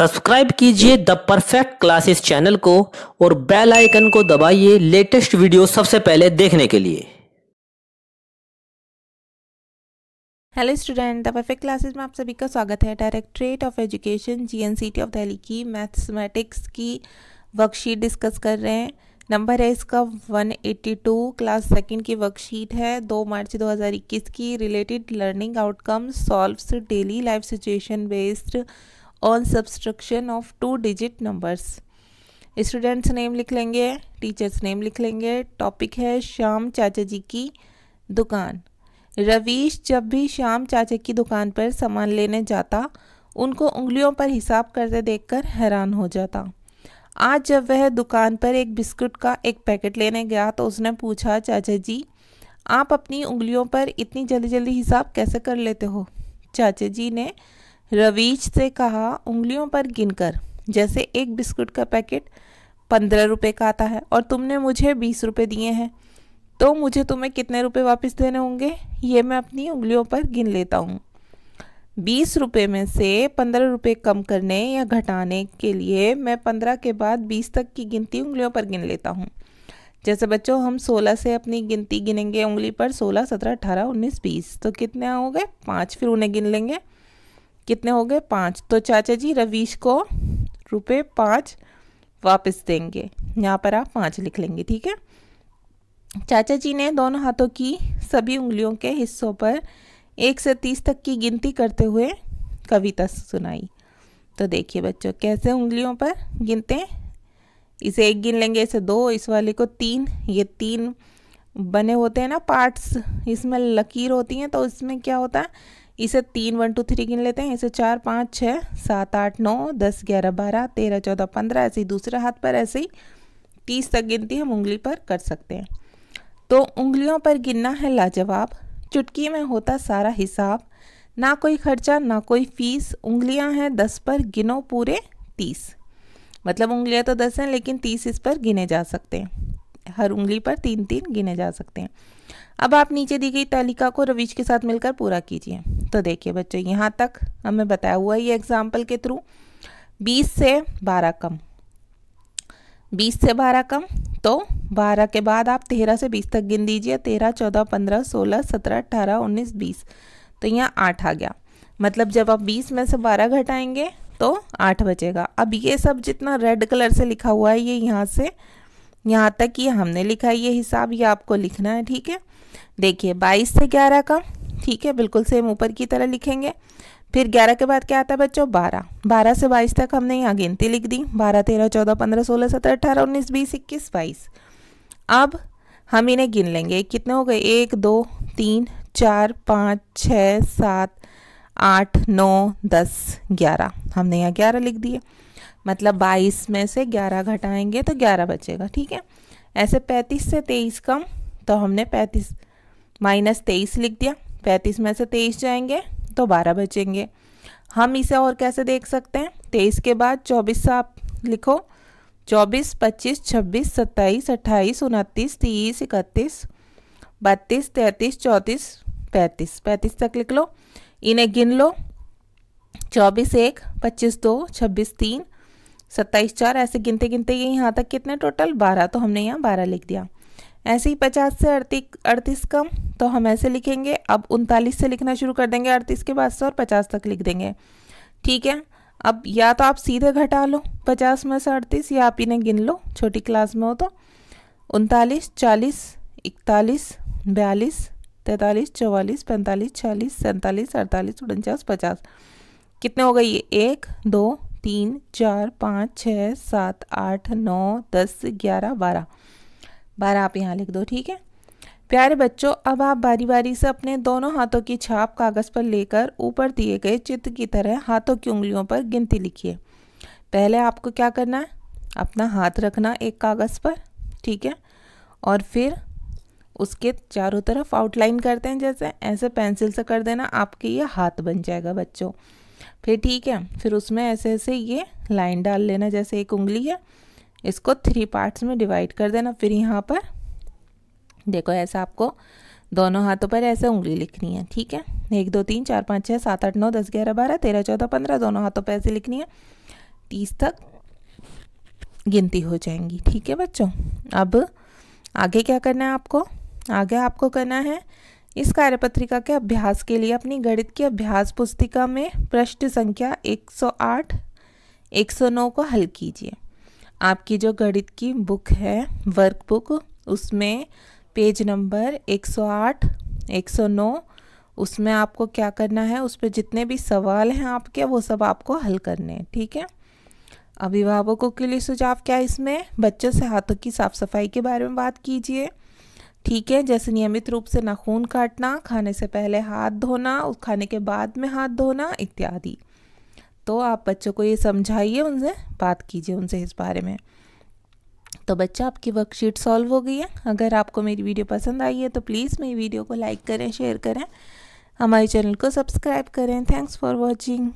subscribe कीजिए the perfect classes channel को और बेल आइकन को दबाइए लेटेस्ट वीडियो सबसे पहले देखने के लिए hello student the perfect classes में आप सभी का स्वागत है directorate of education GNCT of Delhi की मैथमेटिक्स की वर्कशीट डिस्कस कर रहे हैं नंबर है इसका 182 क्लास सेकंड की वर्कशीट है 2 मार्च 2021 की related learning outcome solves daily life situation based on subtraction of two digit numbers students name लिख लेंगे टीचर्स नेम लिख लेंगे टॉपिक है शाम चाचा जी की दुकान रवीश जब भी शाम चाचा की दुकान पर सामान लेने जाता उनको उंगलियों पर हिसाब करते देखकर हैरान हो जाता आज जब वह दुकान पर एक बिस्कुट का एक पैकेट लेने गया तो उसने पूछा चाचा जी आप अपनी उंगलियों पर इतनी जल्दी जल्दी हिसाब कैसे कर लेते हो चाचा जी ने रवीज से कहा उंगलियों पर गिनकर जैसे एक बिस्कुट का पैकेट पंद्रह रुपये का आता है और तुमने मुझे बीस रुपये दिए हैं तो मुझे तुम्हें कितने रुपए वापस देने होंगे ये मैं अपनी उंगलियों पर गिन लेता हूँ बीस रुपये में से पंद्रह रुपये कम करने या घटाने के लिए मैं पंद्रह के बाद बीस तक की गिनती उंगलियों पर गिन लेता हूँ जैसे बच्चों हम सोलह से अपनी गिनती गिनेंगे उंगली पर सोलह सत्रह अठारह उन्नीस बीस तो कितने हो गए पाँच फिर उन्हें गिन लेंगे कितने हो गए पाँच तो चाचा जी रवीश को रुपये पाँच वापस देंगे यहाँ पर आप पाँच लिख लेंगे ठीक है चाचा जी ने दोनों हाथों की सभी उंगलियों के हिस्सों पर एक से तीस तक की गिनती करते हुए कविता सुनाई तो देखिए बच्चों कैसे उंगलियों पर गिनते इसे एक गिन लेंगे इसे दो इस वाले को तीन ये तीन बने होते हैं ना पार्ट्स इसमें लकीर होती हैं तो इसमें क्या होता है इसे तीन वन टू थ्री गिन लेते हैं इसे चार पाँच छः सात आठ नौ दस ग्यारह बारह तेरह चौदह पंद्रह ऐसे ही दूसरे हाथ पर ऐसे ही तीस तक गिनती हम उंगली पर कर सकते हैं तो उंगलियों पर गिनना है लाजवाब चुटकी में होता सारा हिसाब ना कोई खर्चा ना कोई फीस उंगलियां हैं दस पर गिनो पूरे तीस मतलब उंगलियां तो दस हैं लेकिन तीस इस पर गिने जा सकते हैं हर उंगली पर तीन तीन गिने जा सकते हैं अब आप नीचे दी गई तालिका को रवीश के साथ मिलकर पूरा कीजिए तो देखिए बच्चों यहाँ तक हमें बताया हुआ ये एग्जाम्पल के थ्रू बीस से बारह कम बीस से बारह कम तो बारह के बाद आप तेरह से बीस तक गिन दीजिए तेरह चौदह पंद्रह सोलह सत्रह अट्ठारह उन्नीस बीस तो यहाँ आठ आ गया मतलब जब आप बीस में से बारह घटाएंगे तो आठ बचेगा अब ये सब जितना रेड कलर से लिखा हुआ है ये यहाँ से यहाँ तक ये हमने लिखा है ये हिसाब ये आपको लिखना है ठीक है देखिए बाईस से ग्यारह का ठीक है बिल्कुल सेम ऊपर की तरह लिखेंगे फिर ग्यारह के बाद क्या आता है बच्चों बारह बारह से बाईस तक हमने यहाँ गिनती लिख दी बारह तेरह चौदह पंद्रह सोलह सत्रह अठारह उन्नीस बीस इक्कीस बाईस अब हम इन्हें गिन लेंगे कितने हो गए एक दो तीन चार पाँच छः सात आठ नौ दस ग्यारह हमने यहाँ ग्यारह लिख दिए मतलब बाईस में से ग्यारह घटाएंगे तो ग्यारह बचेगा ठीक है ऐसे पैंतीस से तेईस कम तो हमने पैंतीस माइनस तेईस लिख दिया पैंतीस में से तेईस जाएंगे तो बारह बचेंगे हम इसे और कैसे देख सकते हैं तेईस के बाद चौबीस आप लिखो चौबीस पच्चीस छब्बीस सत्ताईस अट्ठाईस उनतीस तीस इकतीस बत्तीस तैंतीस चौंतीस पैंतीस पैंतीस तक लिख लो इन्हें गिन लो चौबीस एक पच्चीस दो छब्बीस तीन सत्ताईस चार ऐसे गिनते गिनते ये यहाँ तक कितने टोटल बारह तो हमने यहाँ बारह लिख दिया ऐसे ही पचास से अड़तीस अड़तीस कम तो हम ऐसे लिखेंगे अब उनतालीस से लिखना शुरू कर देंगे अड़तीस के बाद से और पचास तक लिख देंगे ठीक है अब या तो आप सीधे घटा लो पचास में से अड़तीस या आप इन्हें गिन लो छोटी क्लास में हो तो उनतालीस चालीस इकतालीस बयालीस तैंतालीस चौवालीस पैंतालीस छियालीस सैंतालीस अड़तालीस उनचास पचास कितने हो गए ये एक दो तीन चार पाँच छः सात आठ नौ दस ग्यारह बारह बारह आप यहाँ लिख दो ठीक है प्यारे बच्चों अब आप बारी बारी से अपने दोनों हाथों की छाप कागज़ पर लेकर ऊपर दिए गए चित्र की तरह हाथों की उंगलियों पर गिनती लिखिए पहले आपको क्या करना है अपना हाथ रखना एक कागज़ पर ठीक है और फिर उसके चारों तरफ आउटलाइन करते हैं जैसे ऐसे पेंसिल से कर देना आपके ये हाथ बन जाएगा बच्चों फिर ठीक है फिर उसमें ऐसे ऐसे ये लाइन डाल लेना जैसे एक उंगली है इसको थ्री पार्ट्स में डिवाइड कर देना फिर यहाँ पर देखो ऐसा आपको दोनों हाथों पर ऐसे उंगली लिखनी है ठीक है एक दो तीन चार पाँच छः सात आठ नौ दस ग्यारह बारह तेरह चौदह पंद्रह दोनों हाथों पर ऐसे लिखनी है तीस तक गिनती हो जाएंगी ठीक है बच्चों अब आगे क्या करना है आपको आगे आपको करना है इस कार्यपत्रिका के अभ्यास के लिए अपनी गणित की अभ्यास पुस्तिका में पृष्ठ संख्या 108, 109 को हल कीजिए आपकी जो गणित की बुक है वर्क बुक उसमें पेज नंबर 108, 109 उसमें आपको क्या करना है उस पर जितने भी सवाल हैं आपके वो सब आपको हल करने हैं ठीक है अभिभावकों के लिए सुझाव क्या इसमें बच्चों से हाथों की साफ़ सफाई के बारे में बात कीजिए ठीक है जैसे नियमित रूप से नाखून काटना खाने से पहले हाथ धोना उस खाने के बाद में हाथ धोना इत्यादि तो आप बच्चों को ये समझाइए उनसे बात कीजिए उनसे इस बारे में तो बच्चा आपकी वर्कशीट सॉल्व हो गई है अगर आपको मेरी वीडियो पसंद आई है तो प्लीज़ मेरी वीडियो को लाइक करें शेयर करें हमारे चैनल को सब्सक्राइब करें थैंक्स फॉर वॉचिंग